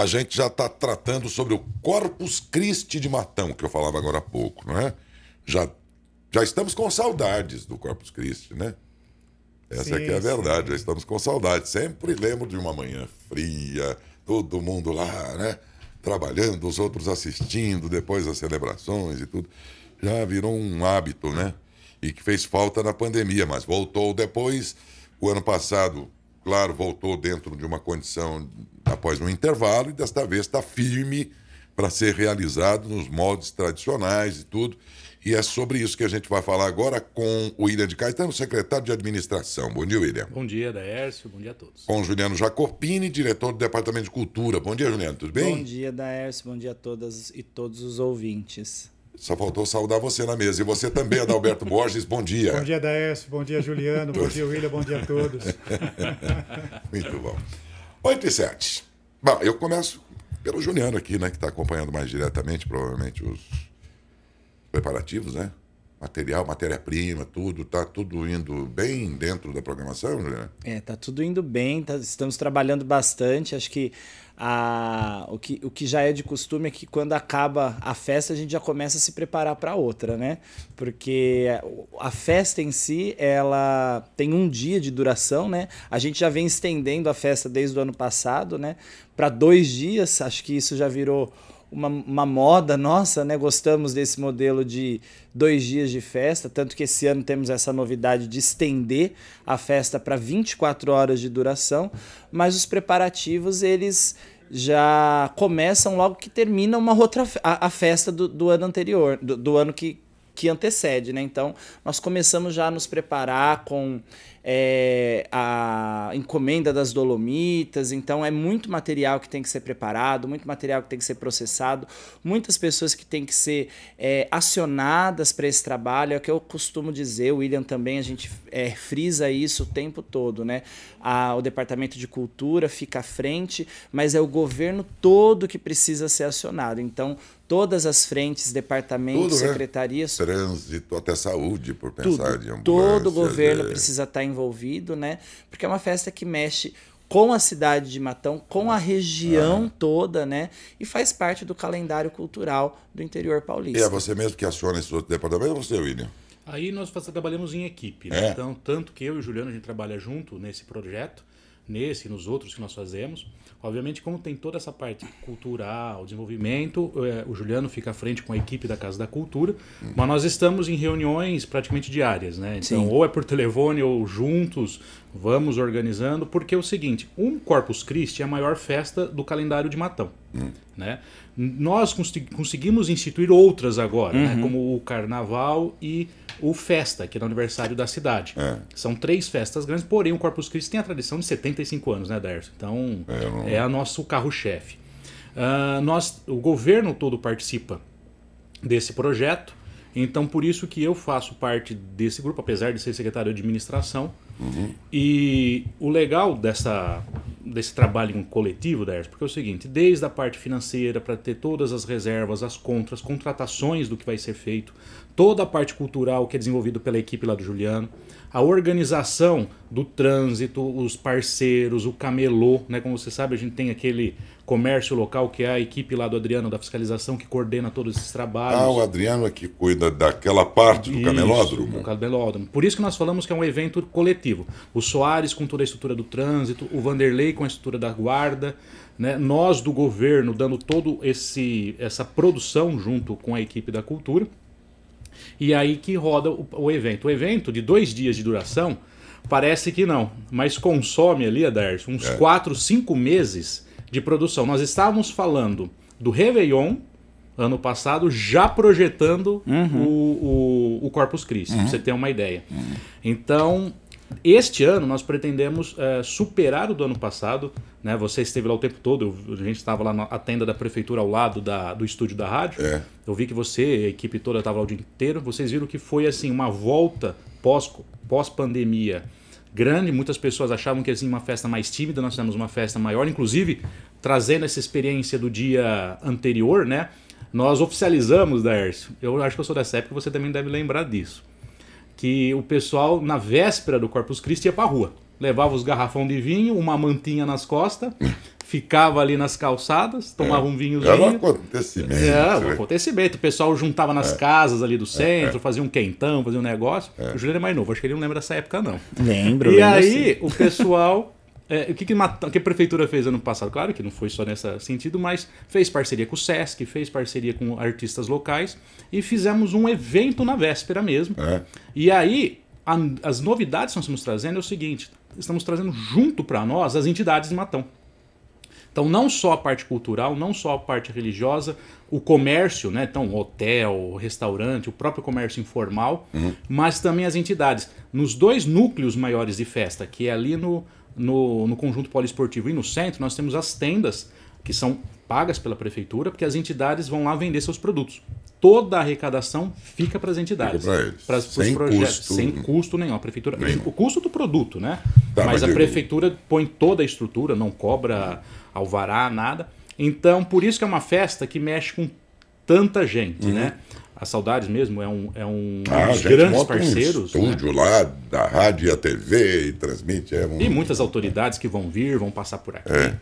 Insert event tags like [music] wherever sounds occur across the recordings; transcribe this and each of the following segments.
a gente já está tratando sobre o Corpus Christi de Matão, que eu falava agora há pouco, não é? Já, já estamos com saudades do Corpus Christi, né? Essa sim, é que é a verdade, sim. já estamos com saudades. Sempre lembro de uma manhã fria, todo mundo lá, né? Trabalhando, os outros assistindo, depois as celebrações e tudo. Já virou um hábito, né? E que fez falta na pandemia, mas voltou depois. O ano passado claro, voltou dentro de uma condição após um intervalo e desta vez está firme para ser realizado nos moldes tradicionais e tudo. E é sobre isso que a gente vai falar agora com o William de Caetano, secretário de Administração. Bom dia, William. Bom dia, Daércio. Bom dia a todos. Com Juliano Jacopini, diretor do Departamento de Cultura. Bom dia, Juliano. Tudo bem? Bom dia, Daércio. Bom dia a todas e todos os ouvintes. Só faltou saudar você na mesa. E você também, Adalberto [laughs] Borges, bom dia. Bom dia, Daércio. Bom dia, Juliano. bom dia, William. Bom dia a todos. [laughs] Muito bom. 8 e 7. Bom, eu começo pelo Juliano aqui, né, que está acompanhando mais diretamente, provavelmente, os preparativos, né? material, matéria-prima, tudo, tá tudo indo bem dentro da programação, Juliana? É, tá tudo indo bem, tá, estamos trabalhando bastante, acho que a, o que o que já é de costume é que quando acaba a festa a gente já começa a se preparar para outra, né? Porque a festa em si ela tem um dia de duração, né? A gente já vem estendendo a festa desde o ano passado, né? Para dois dias, acho que isso já virou uma, uma, moda nossa, né? Gostamos desse modelo de dois dias de festa, tanto que esse ano temos essa novidade de estender a festa para 24 horas de duração, mas os preparativos eles já começam logo que termina uma outra a, a festa do, do, ano anterior, do, do ano que, que antecede, né? Então nós começamos já a nos preparar com é, a encomenda das dolomitas. Então, é muito material que tem que ser preparado, muito material que tem que ser processado, muitas pessoas que têm que ser é, acionadas para esse trabalho. É o que eu costumo dizer, o William também, a gente é, frisa isso o tempo todo, né? A, o Departamento de Cultura fica à frente, mas é o governo todo que precisa ser acionado. Então, todas as frentes, departamentos, Tudo, né? secretarias. Né? Trânsito, até saúde, por pensar Tudo. de ambulância. Todo o governo precisa estar tá em envolvido, né? Porque é uma festa que mexe com a cidade de Matão, com a região ah. toda, né? E faz parte do calendário cultural do interior paulista. E é você mesmo que aciona esse outro departamento ou é você, William? Aí nós trabalhamos em equipe, né? É. Então, tanto que eu e o Juliano, a gente trabalha junto nesse projeto nesse e nos outros que nós fazemos. Obviamente, como tem toda essa parte cultural, desenvolvimento, eh, o Juliano fica à frente com a equipe da Casa da Cultura, mas nós estamos em reuniões praticamente diárias, né? Então, Sim. ou é por telefone ou juntos, vamos organizando, porque é o seguinte, um Corpus Christi é a maior festa do calendário de Matão, hum. né? Nós cons conseguimos instituir outras agora, né? uhum. né? como o Carnaval e o Festa, que é no aniversário da cidade. É. São três festas grandes, porém o Corpus Christi tem a tradição de 75 anos, né, Darcy? Então é, não... é a nosso carro-chefe. Uh, nós, o governo todo participa desse projeto, então por isso que eu faço parte desse grupo, apesar de ser secretário de administração, Uhum. E o legal dessa, desse trabalho em coletivo, Ders, porque é o seguinte, desde a parte financeira para ter todas as reservas, as contras, contratações do que vai ser feito, toda a parte cultural que é desenvolvida pela equipe lá do Juliano, a organização do trânsito, os parceiros, o camelô, né? Como você sabe, a gente tem aquele comércio local, que é a equipe lá do Adriano da fiscalização que coordena todos esses trabalhos. Ah, o Adriano é que cuida daquela parte do isso, camelódromo. Do camelódromo. Por isso que nós falamos que é um evento coletivo. O Soares com toda a estrutura do trânsito, o Vanderlei com a estrutura da guarda, né? nós do governo dando todo esse essa produção junto com a equipe da cultura. E aí que roda o, o evento. O evento de dois dias de duração, parece que não, mas consome ali, Adair, uns é. quatro, cinco meses de produção. Nós estávamos falando do Réveillon ano passado, já projetando uhum. o, o, o, Corpus Christi, uhum. pra você ter uma ideia. Uhum. Então, este ano nós pretendemos é, superar o do ano passado. Né? Você esteve lá o tempo todo, eu, a gente estava lá na tenda da prefeitura ao lado da, do estúdio da rádio. É. Eu vi que você, a equipe toda, estava lá o dia inteiro. Vocês viram que foi assim uma volta pós-pandemia. Pós grande. Muitas pessoas achavam que ia uma festa mais tímida, nós fizemos uma festa maior, inclusive trazendo essa experiência do dia anterior, né? Nós oficializamos, Daércio. Eu acho que eu sou dessa época, você também deve lembrar disso. Que o pessoal, na véspera do Corpus Christi, ia pra rua. Levava os garrafões de vinho, uma mantinha nas costas ficava ali nas calçadas, tomava é. um vinhozinho. Era um acontecimento. Era é, um né? acontecimento. O pessoal juntava nas é. casas ali do é, centro, é. fazia um quentão, fazia um negócio. O Juliano é mais novo, acho que ele não lembra dessa época, não. Lembro. E lembro aí assim. o pessoal. o que, que, Mata... que, a prefeitura fez ano passado? Claro que não foi só nesse sentido, mas fez parceria com o SESC, fez parceria com artistas locais e fizemos um evento na véspera mesmo. E aí, a... as novidades que nós estamos trazendo é o seguinte: estamos trazendo junto para nós as entidades de Matão. Então, não só a parte cultural, não só a parte religiosa, o comércio, né? Então, hotel, restaurante, o próprio comércio informal, uhum. mas também as entidades. Nos dois núcleos maiores de festa, que é ali no, no, no conjunto poliesportivo e no centro, nós temos as tendas, que são pagas pela prefeitura, porque as entidades vão lá vender seus produtos. Toda a arrecadação fica para as entidades. Para eles. Pras, sem projetos, custo. Sem custo nenhum. A prefeitura. Nenhum. O custo do produto, né? Tá, mas, mas, a prefeitura põe toda a estrutura, não cobra alvará, nada. Então, por isso que é uma festa que mexe com tanta gente, uhum. né? A Saudades mesmo é um, é um ah, dos grandes parceiros. Um né? estúdio né? lá da rádio e a TV e transmite. É um... E muitas autoridades que vão vir, vão passar por aqui. É.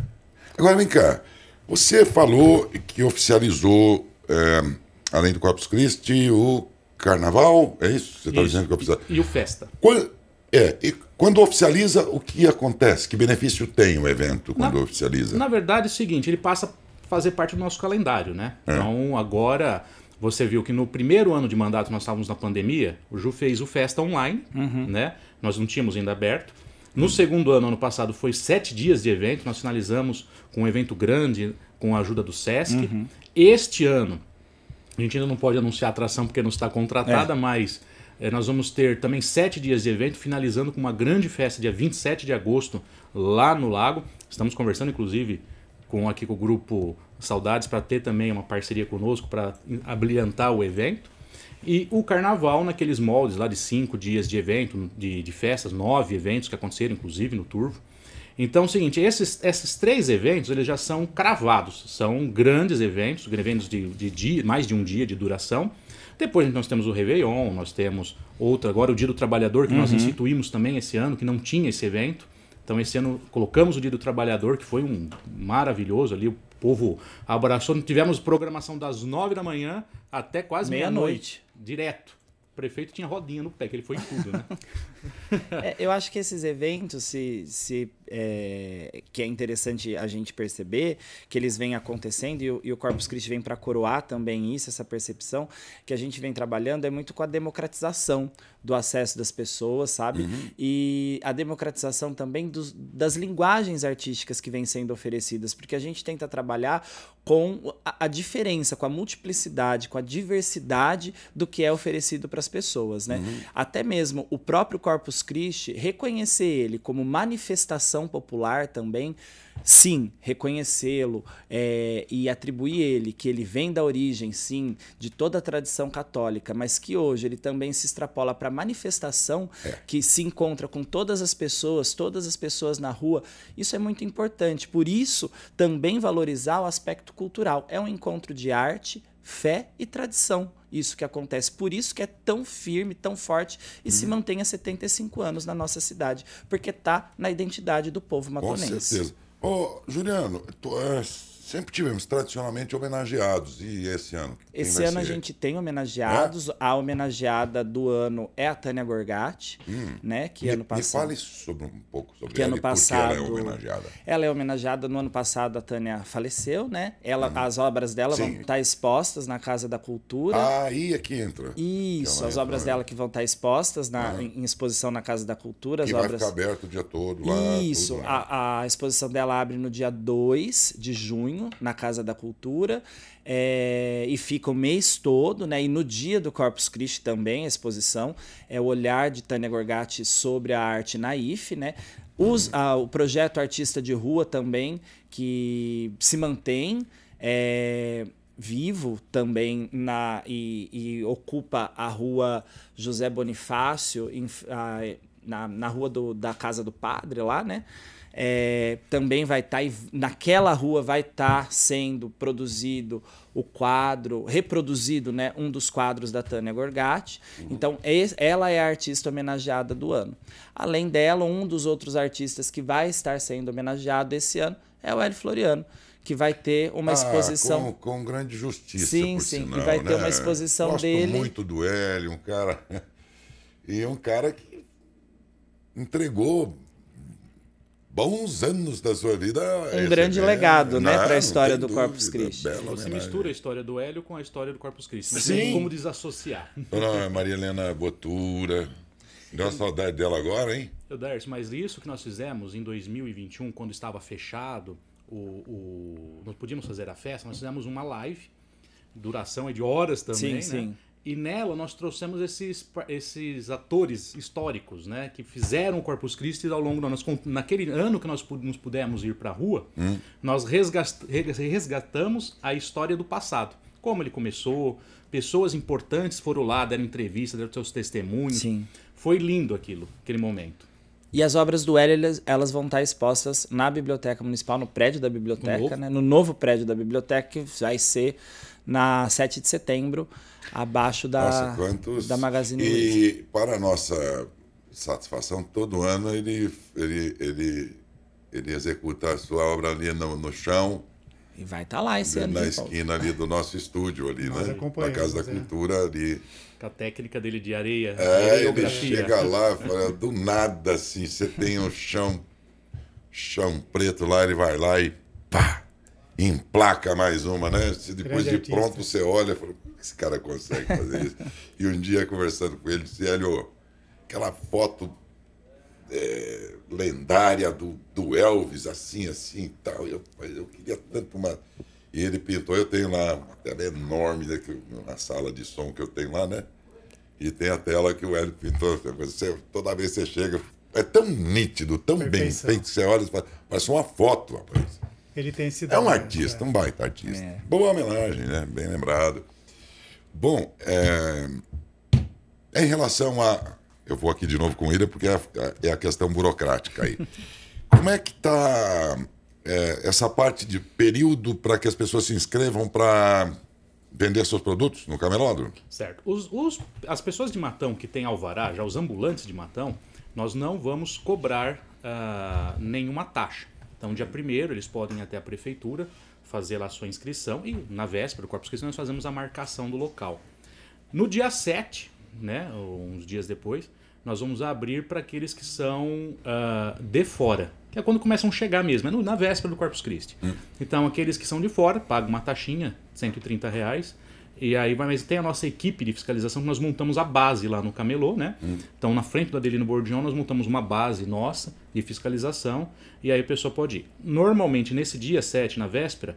Agora vem cá. Você falou que oficializou, é, além do Corpus Christi, o Carnaval, é isso? Você está dizendo que oficializou? E, e o Festa. Quando... É, e quando oficializa, o que acontece? Que benefício tem o evento quando na, oficializa? Na verdade, é o seguinte, ele passa a fazer parte do nosso calendário, né? É. Então, agora, você viu que no primeiro ano de mandato nós estávamos na pandemia, o Ju fez o Festa Online, uhum. né? Nós não tínhamos ainda aberto. No uhum. segundo ano, ano passado, foi sete dias de evento, nós finalizamos com um evento grande, com a ajuda do Sesc. Uhum. Este ano, a gente ainda não pode anunciar a atração porque não está contratada, é. mas eh, nós vamos ter também sete dias de evento, finalizando com uma grande festa, dia 27 de agosto, lá no Lago. Estamos conversando, inclusive, com aqui com o grupo Saudades para ter também uma parceria conosco para abrilhantar o evento. E o carnaval, naqueles moldes lá de cinco dias de evento, de, de festas, nove eventos que aconteceram, inclusive, no Turvo. Então, é o seguinte, esses, esses três eventos eles já são cravados, são grandes eventos, eventos de, de, de mais de um dia de duração, depois nós temos o Réveillon, nós temos outro agora, o Dia do Trabalhador, que uhum. nós instituímos também esse ano, que não tinha esse evento. Então esse ano colocamos o Dia do Trabalhador, que foi um maravilhoso ali, o povo abraçou. Tivemos programação das nove da manhã até quase meia-noite, meia direto prefeito tinha rodinha no pé, que ele foi em tudo, né? [laughs] é, eu acho que esses eventos, se, se é, que é interessante a gente perceber, que eles vêm acontecendo, e o, e o Corpus Christi vem para coroar também isso, essa percepção que a gente vem trabalhando, é muito com a democratização do acesso das pessoas, sabe? Uhum. E a democratização também dos, das linguagens artísticas que vêm sendo oferecidas, porque a gente tenta trabalhar com a, a diferença, com a multiplicidade, com a diversidade do que é oferecido para as pessoas, né? Uhum. Até mesmo o próprio Corpus Christi, reconhecer ele como manifestação popular também, sim, reconhecê-lo é, e atribuir ele, que ele vem da origem, sim, de toda a tradição católica, mas que hoje ele também se extrapola para manifestação é. que se encontra com todas as pessoas, todas as pessoas na rua, isso é muito importante. Por isso, também valorizar o aspecto cultural. É um encontro de arte, fé e tradição isso que acontece. Por isso que é tão firme, tão forte e se mantém há 75 anos na nossa cidade, porque está na identidade do povo matonense. Com certeza. Ô, Juliano, tu, és Sempre tivemos tradicionalmente homenageados. E esse ano? Esse ano a gente tem homenageados. É? A homenageada do ano é a Tânia Gorgatti, hum. né? Que me, ano passado. Me fale sobre um pouco sobre que ela, ano passado, ela é homenageada. Ela é homenageada. No ano passado a Tânia faleceu, né? Ela, hum. As obras dela Sim. vão tá estar expostas na Casa da Cultura. Ah, aí é que entra. Isso, as entra, obras é. dela que vão estar tá expostas na, uhum. em exposição na Casa da Cultura. As que obras... vai ficar aberto o dia todo lá. Isso, a, a exposição dela abre no dia 2 de junho junho, na Casa da Cultura, é, e fica o mês todo, né? E no dia do Corpus Christi também, a exposição é o olhar de Tânia Gorgatti sobre a arte na IFE, né? Os, o projeto Artista de Rua também, que se mantém. É, vivo também na e, e, ocupa a rua José Bonifácio, em, a, na, na rua do, da Casa do Padre, lá, né? é, também vai estar, tá, naquela rua vai estar tá sendo produzido o quadro, reproduzido né, um dos quadros da Tânia Gorgatti. Uhum. Então, ela é a artista homenageada do ano. Além dela, um dos outros artistas que vai estar sendo homenageado esse ano é o Hélio Floriano que vai ter uma ah, exposição. Com, com, grande justiça. Sim, sim. Sinal, e vai né? ter uma né? exposição Gosto dele. muito do Hélio, um cara. [laughs] E um cara que entregou bons anos da sua vida. Um é grande é... legado, né, para a história do Corpus Christi. Você homenagem. mistura a história do Hélio com a história do Corpus Christi. Não Sim. tem como desassociar. É Maria Helena Botura. Deu uma saudade dela agora, hein? Eu, Darcy, mas isso que nós fizemos em 2021, quando estava fechado, o, o... nós podíamos fazer a festa, nós fizemos uma live, duração é de horas também, sim, né? Sim. E nela nós trouxemos esses, esses atores históricos, né? Que fizeram o Corpus Christi ao longo do nós, Naquele ano que nós nos pudemos ir para a rua, hum. nós resgatamos a história do passado. Como ele começou, pessoas importantes foram lá, deram entrevista, deram seus testemunhos. Sim. Foi lindo aquilo, aquele momento. E as obras do Hélio, elas vão estar expostas na Biblioteca Municipal, no prédio da biblioteca, no novo, né? no novo prédio da biblioteca, que vai ser na 7 de setembro, abaixo da, nossa, da Magazine E Luiz. para nossa satisfação, todo ano ele, ele, ele, ele executa a sua obra ali no, no chão, e vai estar tá lá esse ano. Na né, esquina ali do nosso estúdio ali, Nós né? Na Casa da é. Cultura é. ali. Com a técnica dele de areia. É, ele chega lá, fala, do nada assim, você tem um chão, chão preto lá, ele vai lá e pá! Emplaca mais uma, né? depois Grande de artista. pronto você olha e fala, é esse cara consegue fazer isso? e um dia conversando com ele, disse, Hélio, aquela foto é, lendária do, do Elvis, assim, assim e tal. Eu, eu queria tanto uma. E ele pintou, eu tenho lá uma tela enorme, né, na sala de som que eu tenho lá, né? E tem a tela que o Hélio pintou. Você, toda vez que você chega, é tão nítido, tão Perfeição. bem feito, você olha, parece uma foto, rapaz. Ele tem esse É um artista, é. um baita artista. É. Boa homenagem, né? Bem lembrado. Bom, é... em relação a eu vou aqui de novo com ele porque é a, é a questão burocrática aí. [laughs] Como é que está é, essa parte de período para que as pessoas se inscrevam para vender seus produtos no camelódromo? Certo. Os, os, as pessoas de Matão que têm alvará, já os ambulantes de Matão, nós não vamos cobrar uh, nenhuma taxa. Então, dia primeiro eles podem ir até a prefeitura fazer lá a sua inscrição e na véspera, o corpo de inscrição, nós fazemos a marcação do local. No dia 7, né, uns dias depois, nós vamos abrir para aqueles que são uh, de fora, que é quando começam a chegar mesmo, é no, na véspera do Corpus Christi. Hum. Então, aqueles que são de fora pagam uma taxinha, 130 reais, e aí vai, mas tem a nossa equipe de fiscalização que nós montamos a base lá no Camelô, né? Hum. Então, na frente do Adelino Bordion, nós montamos uma base nossa de fiscalização, e aí a pessoa pode ir. Normalmente, nesse dia 7, na véspera,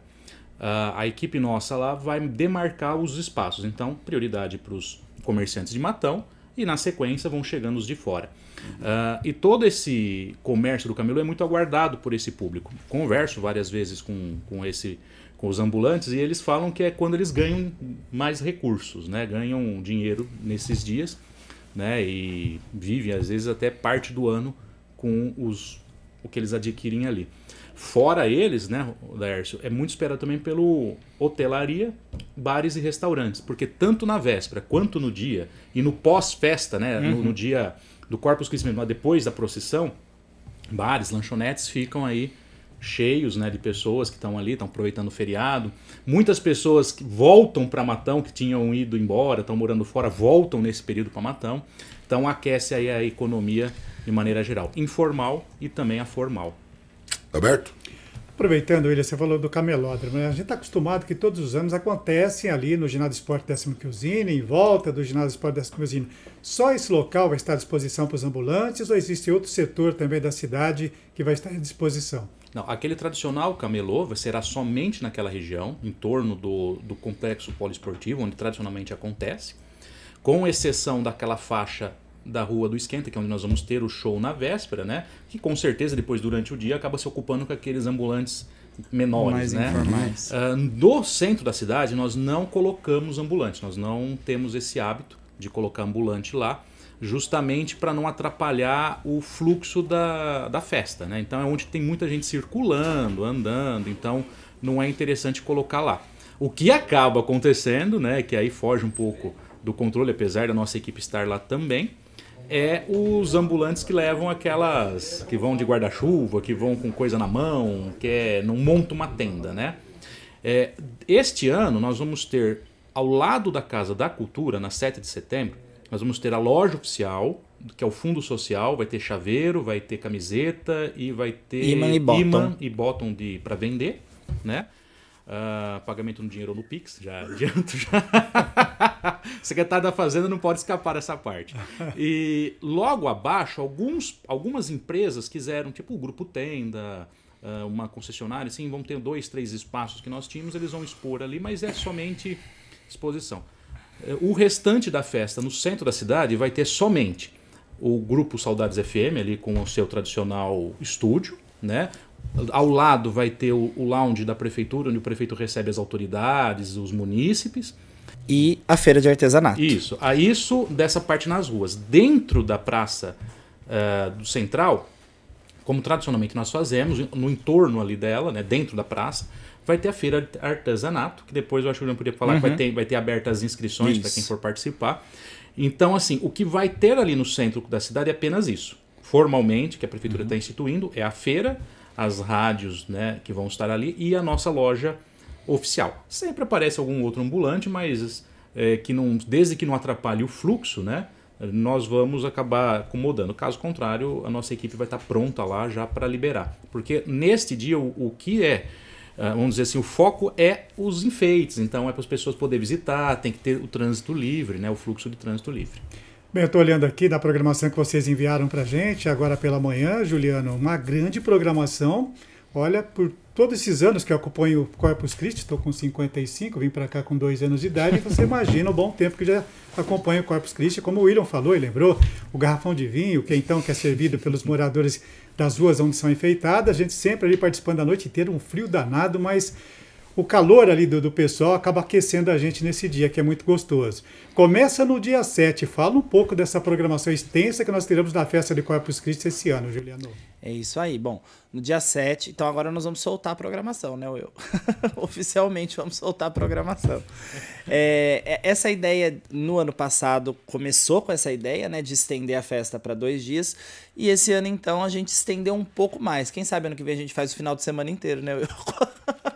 ah, a equipe nossa lá vai demarcar os espaços. Então, prioridade para os comerciantes de matão e na sequência vão chegando os de fora. Uh, e todo esse comércio do camelo é muito aguardado por esse público. Converso várias vezes com, com, esse, com os ambulantes e eles falam que é quando eles ganham mais recursos, né? ganham dinheiro nesses dias né? e vivem, às vezes, até parte do ano com os, o que eles adquirem ali. Fora eles, né, Laércio, é muito esperado também pelo hotelaria, bares e restaurantes, porque tanto na véspera quanto no dia e no pós-festa, né, uhum. no, no, uhum. dia do Corpus Christi, mas depois da procissão, bares, lanchonetes ficam aí cheios, né, de pessoas que estão ali, estão aproveitando o feriado. Muitas pessoas que voltam para Matão, que tinham ido embora, estão morando fora, voltam nesse período para Matão. Então aquece aí a economia de maneira geral, informal e também a formal. Roberto? Aproveitando, William, você falou do camelódromo. Né? A gente está acostumado que todos os anos acontecem ali no Ginásio Esporte Décimo Quilzine, em volta do Ginásio Esporte Décimo Quilzine. Só esse local vai estar à disposição para os ambulantes ou existe outro setor também da cidade que vai estar à disposição? Não, aquele tradicional camelô será somente naquela região, em torno do, do complexo poliesportivo, onde tradicionalmente acontece, com exceção daquela faixa da Rua do Esquenta, que é onde nós vamos ter o show na véspera, né? Que com certeza depois, durante o dia, acaba se ocupando com aqueles ambulantes menores, Mais né? Uh, ah, do centro da cidade, nós não colocamos ambulantes, nós não temos esse hábito de colocar ambulante lá, justamente para não atrapalhar o fluxo da, da festa, né? Então é onde tem muita gente circulando, andando, então não é interessante colocar lá. O que acaba acontecendo, né, que aí foge um pouco do controle, apesar da nossa equipe estar lá também, é os ambulantes que levam aquelas que vão de guarda-chuva, que vão com coisa na mão, que é, não monta uma tenda, né? É, este ano nós vamos ter ao lado da Casa da Cultura, na 7 de setembro, nós vamos ter a loja oficial, que é o fundo social, vai ter chaveiro, vai ter camiseta e vai ter imã e botão imã e de para vender, né? Uh, pagamento no dinheiro ou no Pix, já [laughs] adianto. Já. Secretário da Fazenda não pode escapar dessa parte. [laughs] E logo abaixo, alguns, algumas empresas quiseram, tipo o Grupo Tenda, uh, uma concessionária, assim, vão ter dois, três espaços que nós tínhamos, eles vão expor ali, mas é somente exposição. Uh, o restante da festa no centro da cidade vai ter somente o grupo Saudades FM ali com o seu tradicional estúdio, né? Ao lado vai ter o, o lounge da prefeitura, onde o prefeito recebe as autoridades, os munícipes e a feira de artesanato. Isso. A isso dessa parte nas ruas. Dentro da praça uh, do central, como tradicionalmente nós fazemos, no entorno ali dela, né, dentro da praça, vai ter a feira de artesanato, que depois eu acho que o podia falar uhum. que vai uhum. ter, vai ter abertas as inscrições para quem for participar. Então, assim, o que vai ter ali no centro da cidade é apenas isso. Formalmente, que a prefeitura está uhum. Tá instituindo, é a feira as rádios né, que vão estar ali e a nossa loja oficial. Sempre aparece algum outro ambulante, mas é, que não, desde que não atrapalhe o fluxo, né, nós vamos acabar acomodando. Caso contrário, a nossa equipe vai estar pronta lá já para liberar. Porque neste dia, o, o que é, é vamos dizer assim, o foco é os enfeites, então é para as pessoas poderem visitar, tem que ter o trânsito livre, né, o fluxo de trânsito livre. Bem, eu estou olhando aqui da programação que vocês enviaram para gente agora pela manhã, Juliano. Uma grande programação. Olha, por todos esses anos que eu acompanho o Corpus Christi, estou com 55, vim para cá com dois anos de idade, você imagina o bom tempo que já acompanho o Corpus Christi. Como o William falou e lembrou, o garrafão de vinho, que então que é servido pelos moradores das ruas onde são enfeitadas, a gente sempre ali participando da noite inteira, um frio danado, mas o calor ali do, do pessoal acaba aquecendo a gente nesse dia, que é muito gostoso. Começa no dia 7. Fala um pouco dessa programação extensa que nós teremos na festa de Corpus Christi esse ano, Juliano. É isso aí. Bom, no dia 7, então agora nós vamos soltar a programação, né, Will? [laughs] Oficialmente vamos soltar a programação. É, é, essa ideia, no ano passado, começou com essa ideia, né, de estender a festa para dois dias. E esse ano, então, a gente estendeu um pouco mais. Quem sabe ano que vem a gente faz o final de semana inteiro, né, Will? [laughs]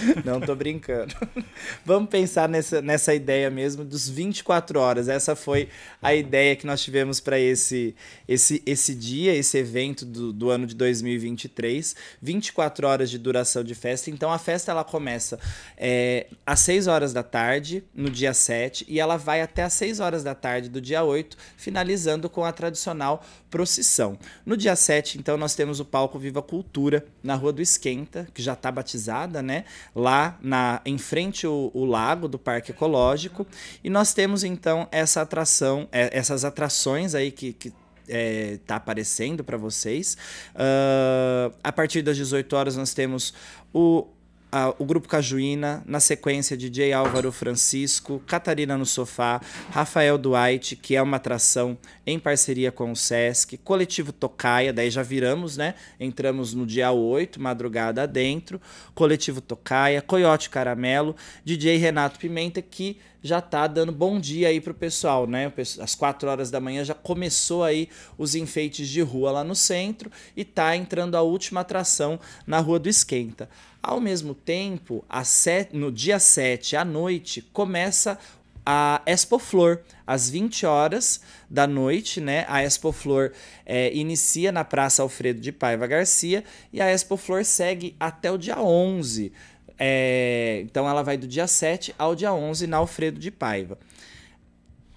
[laughs] Não tô brincando. [laughs] Vamos pensar nessa, nessa ideia mesmo dos 24 horas. Essa foi a ideia que nós tivemos para esse, esse, esse dia, esse evento do, do ano de 2023. 24 horas de duração de festa. Então a festa ela começa é, às 6 horas da tarde, no dia 7, e ela vai até às 6 horas da tarde do dia 8, finalizando com a tradicional procissão. No dia 7, então, nós temos o palco Viva Cultura na Rua do Esquenta, que já está batizada, né? lá na, em frente o, o lago do Parque Ecológico. E nós temos então essa atração, é, essas atrações aí que, que é, tá aparecendo para vocês. Uh, a partir das 18 horas nós temos o a, o Grupo Cajuína, na sequência DJ Álvaro Francisco, Catarina no Sofá, Rafael Duarte, que é uma atração em parceria com o Sesc, Coletivo Tocaia, daí já viramos, né? Entramos no dia 8, madrugada adentro, Coletivo Tocaia, Coyote Caramelo, DJ Renato Pimenta, que já tá dando bom dia aí pro pessoal, né? Às 4 horas da manhã já começou aí os enfeites de rua lá no centro e tá entrando a última atração na Rua do Esquenta. Ao mesmo tempo, set, no dia 7 à noite, começa a Expo Flor, às 20 horas da noite, né? A Expo Flor é, inicia na Praça Alfredo de Paiva Garcia e a Expo Flor segue até o dia 11. É, então ela vai do dia 7 ao dia 11 na Alfredo de Paiva.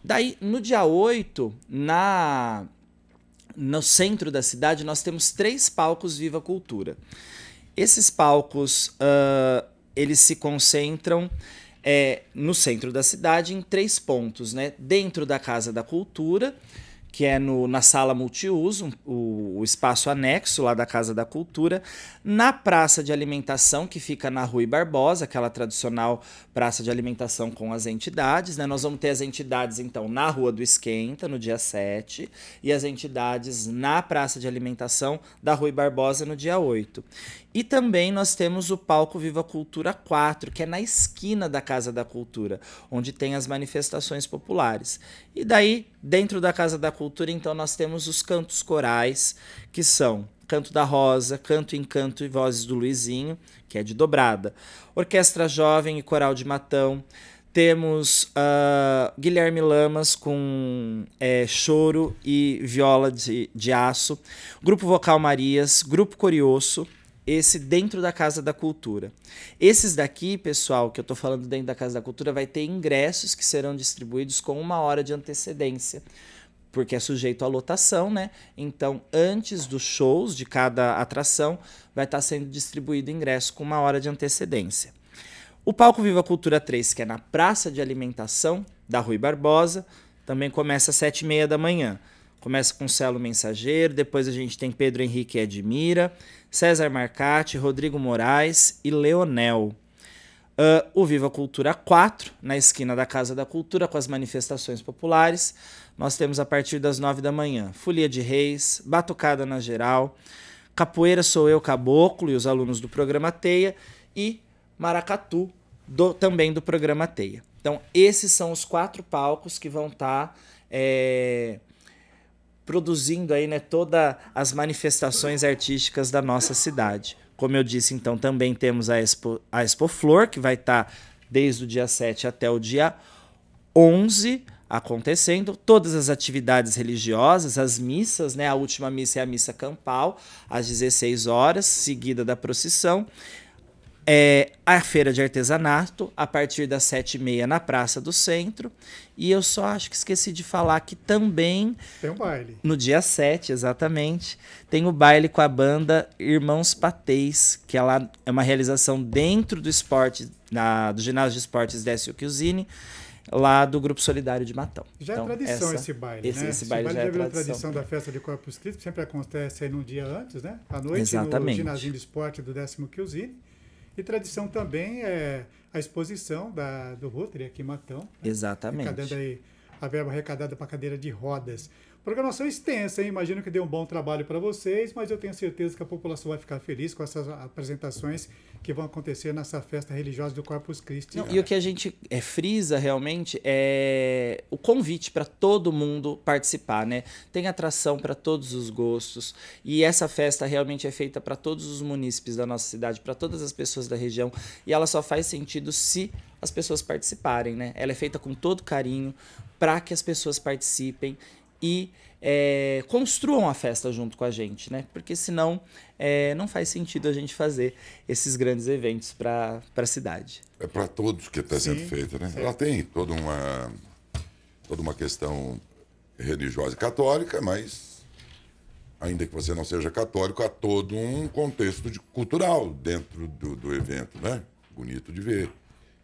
Daí, no dia 8, na, no centro da cidade, nós temos três palcos Viva Cultura. Esses palcos uh, eles se concentram é, no centro da cidade em três pontos, né? Dentro da Casa da Cultura, que é no, na sala multiuso, o, o, espaço anexo lá da Casa da Cultura, na praça de alimentação, que fica na Rui Barbosa, aquela tradicional praça de alimentação com as entidades, né? Nós vamos ter as entidades, então, na Rua do Esquenta, no dia 7, e as entidades na praça de alimentação da Rui Barbosa, no dia 8. E também nós temos o palco Viva Cultura 4, que é na esquina da Casa da Cultura, onde tem as manifestações populares. E daí, dentro da Casa da Cultura, então nós temos os cantos corais, que são Canto da Rosa, Canto Encanto e Vozes do Luizinho, que é de dobrada. Orquestra Jovem e Coral de Matão. Temos uh, Guilherme Lamas com é, choro e viola de, de aço. Grupo Vocal Marias, Grupo Corioso, esse dentro da Casa da Cultura. Esses daqui, pessoal, que eu estou falando dentro da Casa da Cultura, vai ter ingressos que serão distribuídos com uma hora de antecedência, porque é sujeito à lotação, né? Então, antes dos shows de cada atração, vai estar tá sendo distribuído ingresso com uma hora de antecedência. O Palco Viva Cultura 3, que é na Praça de Alimentação da Rui Barbosa, também começa às sete e meia da manhã. Começa com Celo Mensageiro, depois a gente tem Pedro Henrique Edmira, César Marcati, Rodrigo Moraes e Leonel. Uh, o Viva Cultura 4, na esquina da Casa da Cultura, com as manifestações populares. Nós temos a partir das 9 da manhã Folia de Reis, Batucada na Geral, Capoeira Sou Eu Caboclo e os alunos do programa Teia e Maracatu, do, também do programa Teia. Então, esses são os quatro palcos que vão estar tá, é, produzindo aí, né, todas as manifestações artísticas da nossa cidade. Como eu disse, então, também temos a Expo, a Expo Flor, que vai estar tá desde o dia 7 até o dia 11 acontecendo, todas as atividades religiosas, as missas, né? A última missa é a missa campal, às 16 horas, seguida da procissão é, a feira de artesanato, a partir das sete e meia na Praça do Centro. E eu só acho que esqueci de falar que também. Tem um baile. No dia 7, exatamente. Tem o baile com a banda Irmãos Patês, que ela é uma realização dentro do esporte, na, do ginásio de esportes Décio Chiusini, lá do Grupo Solidário de Matão. Já é então, é tradição essa, esse baile, esse, né? Esse, esse baile, já, já é tradição. tradição da festa de Corpus Christi, sempre acontece aí no dia antes, né? À noite, Exatamente. no ginásio de esporte do Décimo Chiusini. E tradição também é a exposição da, do Rotary aqui em Matão. Né? Exatamente. Arrecadando aí a verba arrecadada para cadeira de rodas. Programação extensa, hein? imagino que dê um bom trabalho para vocês, mas eu tenho certeza que a população vai ficar feliz com essas apresentações que vão acontecer nessa festa religiosa do Corpus Christi. Não, e o que a gente é, frisa realmente é o convite para todo mundo participar, né? Tem atração para todos os gostos e essa festa realmente é feita para todos os munícipes da nossa cidade, para todas as pessoas da região e ela só faz sentido se as pessoas participarem, né? Ela é feita com todo carinho para que as pessoas participem e é, construam a festa junto com a gente, né? Porque senão é, não faz sentido a gente fazer esses grandes eventos para a cidade. É para todos que está sendo feito, né? Sim. Ela tem toda uma, toda uma questão religiosa católica, mas ainda que você não seja católico, há todo um contexto de, cultural dentro do, do evento, né? Bonito de ver.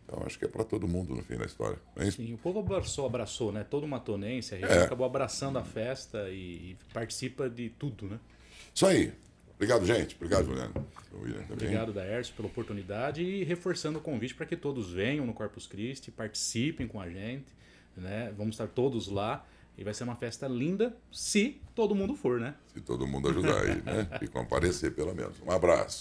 Então acho que é para todo mundo no fim da história. É Sim, o povo abraçou, abraçou, né? Toda uma tonense, a gente é. acabou abraçando a festa e, e, participa de tudo, né? Isso aí. Obrigado, gente. Obrigado, Juliano. Obrigado, Daércio, pela oportunidade e reforçando o convite para que todos venham no Corpus Christi, participem com a gente, né? Vamos estar todos lá. E vai ser uma festa linda se todo mundo for, né? Se todo mundo ajudar aí, né? [laughs] E comparecer, pelo menos. Um abraço.